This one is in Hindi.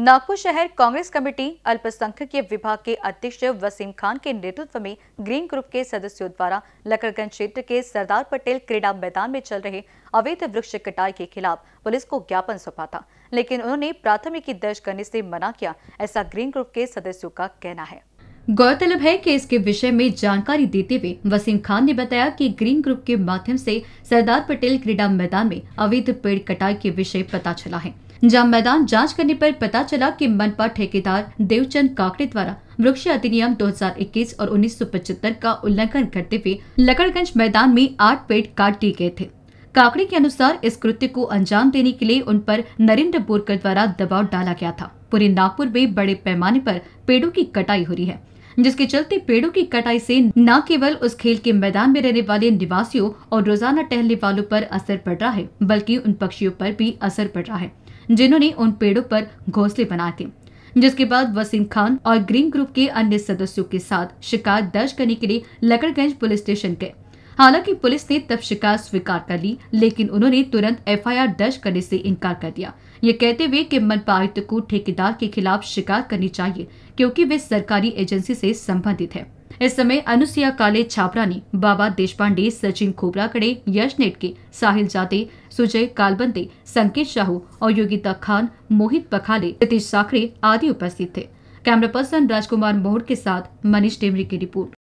नागपुर शहर कांग्रेस कमेटी अल्पसंख्यक विभाग के अध्यक्ष वसीम खान के नेतृत्व में ग्रीन ग्रुप के सदस्यों द्वारा लकड़गंज क्षेत्र के सरदार पटेल क्रीडा मैदान में चल रहे अवैध वृक्ष कटाई के खिलाफ पुलिस को ज्ञापन सौंपा था लेकिन उन्होंने प्राथमिकी दर्ज करने से मना किया ऐसा ग्रीन ग्रुप के सदस्यों का कहना है गौरतलब है कि इसके विषय में जानकारी देते हुए वसीम खान ने बताया कि ग्रीन ग्रुप के माध्यम से सरदार पटेल क्रीडा मैदान में अवैध पेड़ कटाई के विषय पता चला है जहाँ मैदान जांच करने पर पता चला कि मनपा ठेकेदार देवचंद काकड़े द्वारा वृक्ष अधिनियम 2021 और 1975 का उल्लंघन करते हुए लकड़गंज मैदान में आठ पेड़ काट दिए गए थे काकड़े के अनुसार इस कृत्य को अंजाम देने के लिए उन पर नरेंद्र बोरकर द्वारा दबाव डाला गया था पूरे नागपुर में बड़े पैमाने पर पेड़ों की कटाई हो रही है जिसके चलते पेड़ों की कटाई से न केवल उस खेल के मैदान में रहने वाले निवासियों और रोजाना टहलने वालों पर असर पड़ रहा है बल्कि उन पक्षियों पर भी असर पड़ रहा है जिन्होंने उन पेड़ों पर घोंसले बनाए थे जिसके बाद वसीम खान और ग्रीन ग्रुप के अन्य सदस्यों के साथ शिकायत दर्ज करने के लिए लकड़गंज पुलिस स्टेशन गए हालांकि पुलिस ने तब शिकायत स्वीकार कर ली लेकिन उन्होंने तुरंत एफआईआर दर्ज करने से इनकार कर दिया ये कहते हुए कि मनपा आयुक्त को ठेकेदार के खिलाफ शिकायत करनी चाहिए क्योंकि वे सरकारी एजेंसी से संबंधित है इस समय अनुसिया काले छापरा ने बाबा देश पांडे सचिन खोबराकड़े यश नेटके साहिल जाते सुजय कालबंदे संकेत शाहू और योगिता खान मोहित पखाले नितिश साखरे आदि उपस्थित थे कैमरा पर्सन राजकुमार मोहर के साथ मनीष टेमरी की रिपोर्ट